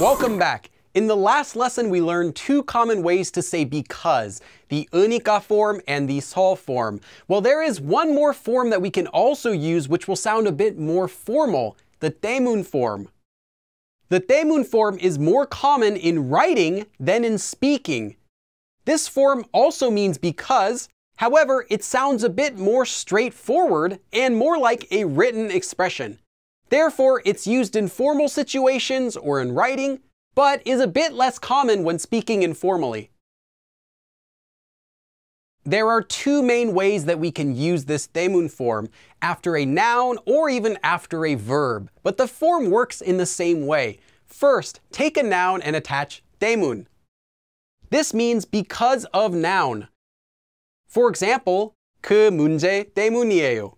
Welcome back. In the last lesson, we learned two common ways to say because, the unica form and the sol form. Well, there is one more form that we can also use which will sound a bit more formal, the temun form. The temun form is more common in writing than in speaking. This form also means because, however, it sounds a bit more straightforward and more like a written expression. Therefore, it's used in formal situations or in writing, but is a bit less common when speaking informally. There are two main ways that we can use this demun form, after a noun or even after a verb, but the form works in the same way. First, take a noun and attach demun. This means because of noun. For example, 그 문제 때문이에요.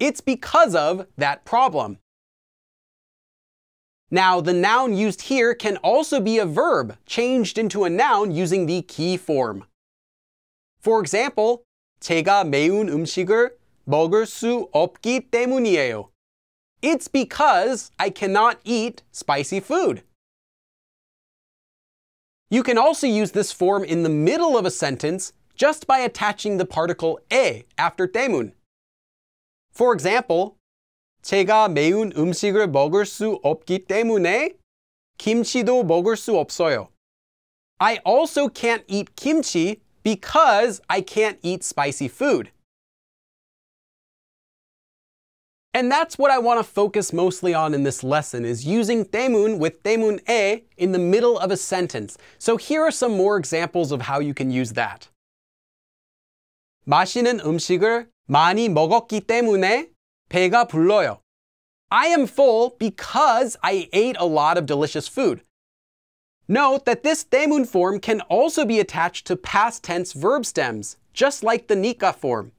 It's because of that problem. Now, the noun used here can also be a verb changed into a noun using the key form. For example, 제가 매운 음식을 먹을 수 없기 때문이에요. It's because I cannot eat spicy food. You can also use this form in the middle of a sentence just by attaching the particle e after temun. For example, 제가 매운 음식을 먹을 수 없기 때문에 김치도 먹을 수 없어요. I also can't eat kimchi because I can't eat spicy food. And that's what I want to focus mostly on in this lesson is using 대문 with 대문 e in the middle of a sentence. So here are some more examples of how you can use that. 맛있는 음식을 많이 먹었기 때문에 배가 불러요. I am full because I ate a lot of delicious food. Note that this 대문 form can also be attached to past tense verb stems, just like the 니까 form.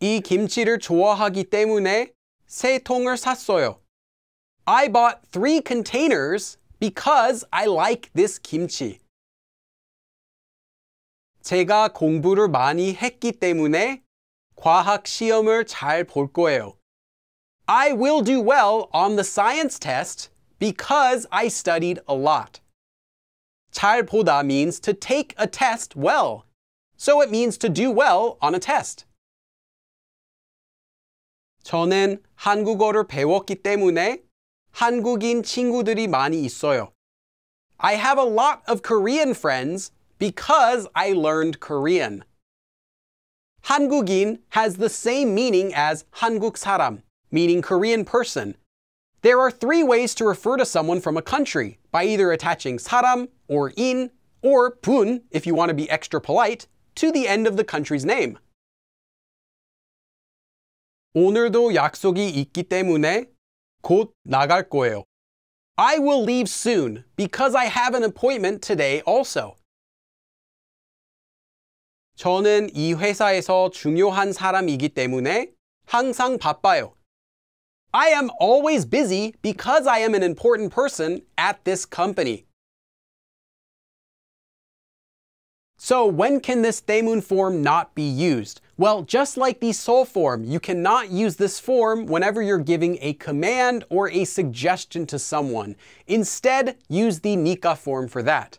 이 김치를 좋아하기 때문에 세 통을 샀어요. I bought three containers because I like this kimchi. 제가 공부를 많이 했기 때문에 과학 시험을 거예요. I will do well on the science test because I studied a lot. 잘 보다 means to take a test well. So it means to do well on a test. 저는 한국어를 배웠기 때문에 한국인 친구들이 많이 있어요. I have a lot of Korean friends because I learned Korean. 한국인 has the same meaning as 한국 사람, meaning Korean person. There are three ways to refer to someone from a country, by either attaching 사람 or in or 분 if you want to be extra polite to the end of the country's name. 오늘도 약속이 있기 때문에 곧 나갈 거예요. I will leave soon because I have an appointment today also. 저는 이 회사에서 중요한 사람이기 때문에 항상 바빠요. I am always busy because I am an important person at this company. So when can this daemun form not be used? Well, just like the sol form, you cannot use this form whenever you're giving a command or a suggestion to someone. Instead, use the nika form for that.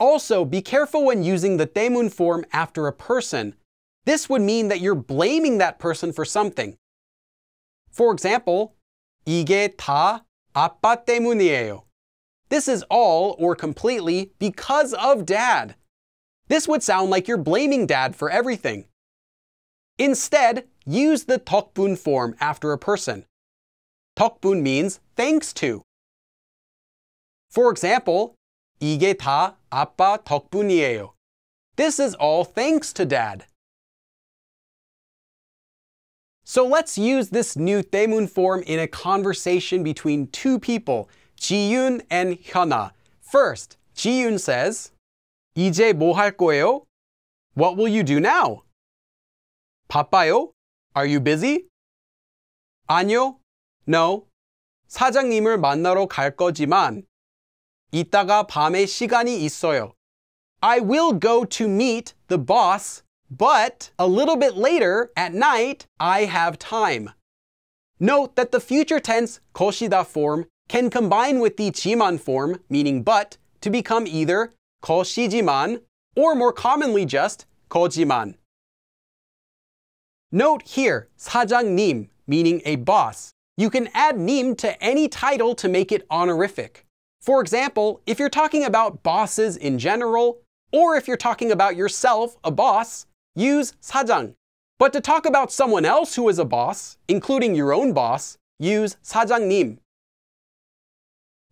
Also, be careful when using the temun form after a person. This would mean that you're blaming that person for something. For example, 이게 다 아빠 때문이에요. This is all or completely because of dad. This would sound like you're blaming dad for everything. Instead, use the tokbun form after a person. Tokbun means thanks to. For example, 이게 다 아빠 덕분이에요. This is all thanks to dad. So let's use this new Daemun form in a conversation between two people, Ji-yoon and Hyuna. First, Ji-yoon says, 이제 뭐 할 거예요? What will you do now? 바빠요? Are you busy? 아니요. No. 사장님을 만나러 갈 거지만 이따가 밤에 시간이 있어요. I will go to meet the boss, but a little bit later at night I have time. Note that the future tense koshida form can combine with the jiman form, meaning but, to become either koshijiman or more commonly just koshiman. Note here sajangnim, meaning a boss. You can add nim to any title to make it honorific. For example, if you're talking about bosses in general, or if you're talking about yourself, a boss, use 사장. But to talk about someone else who is a boss, including your own boss, use 사장님.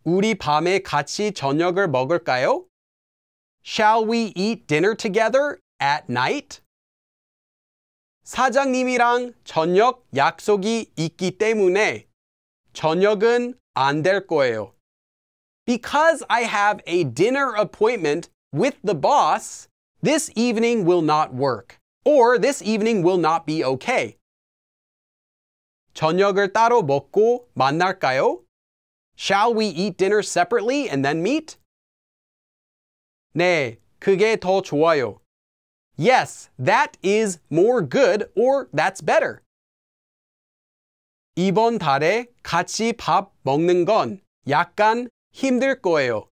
우리 밤에 같이 저녁을 먹을까요? Shall we eat dinner together at night? 사장님이랑 저녁 약속이 있기 때문에 저녁은 안 될 거예요 because I have a dinner appointment with the boss, this evening will not work. Or this evening will not be okay. 저녁을 따로 먹고 만날까요? Shall we eat dinner separately and then meet? 네, 그게 더 좋아요. Yes, that is more good or that's better. 이번 달에 같이 밥 먹는 건 약간 힘들 거예요.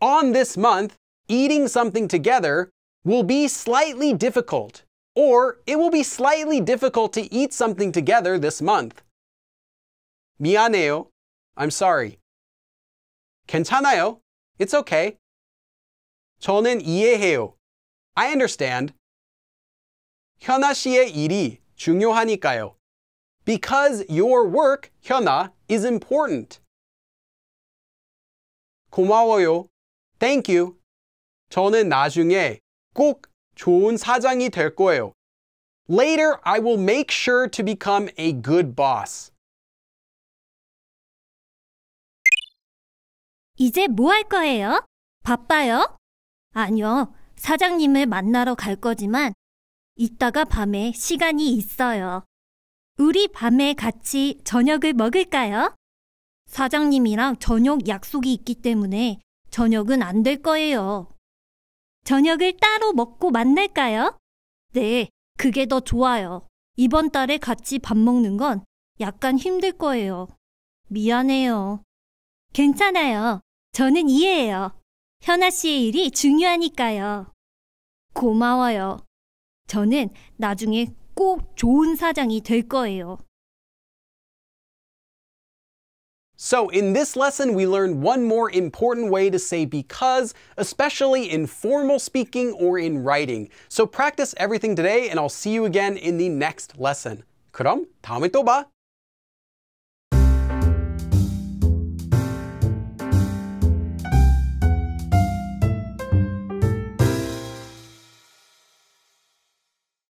On this month, eating something together will be slightly difficult, or it will be slightly difficult to eat something together this month. 미안해요. I'm sorry. 괜찮아요. It's okay. 저는 이해해요. I understand. 현아 씨의 일이 중요하니까요. Because your work, 현아, is important. 고마워요. Thank you. 저는 나중에 꼭 좋은 사장이 될 거예요. Later, I will make sure to become a good boss. 이제 뭐 할 거예요? 바빠요? 아니요. 사장님을 만나러 갈 거지만 이따가 밤에 시간이 있어요. 우리 밤에 같이 저녁을 먹을까요? 사장님이랑 저녁 약속이 있기 때문에 저녁은 안 될 거예요. 저녁을 따로 먹고 만날까요? 네, 그게 더 좋아요. 이번 달에 같이 밥 먹는 건 약간 힘들 거예요. 미안해요. 괜찮아요. 저는 이해해요. 현아 씨의 일이 중요하니까요. 고마워요. 저는 나중에 꼭 좋은 사장이 될 거예요. So in this lesson, we learned one more important way to say because, especially in formal speaking or in writing. So practice everything today, and I'll see you again in the next lesson. 그럼 다음에 또 봐.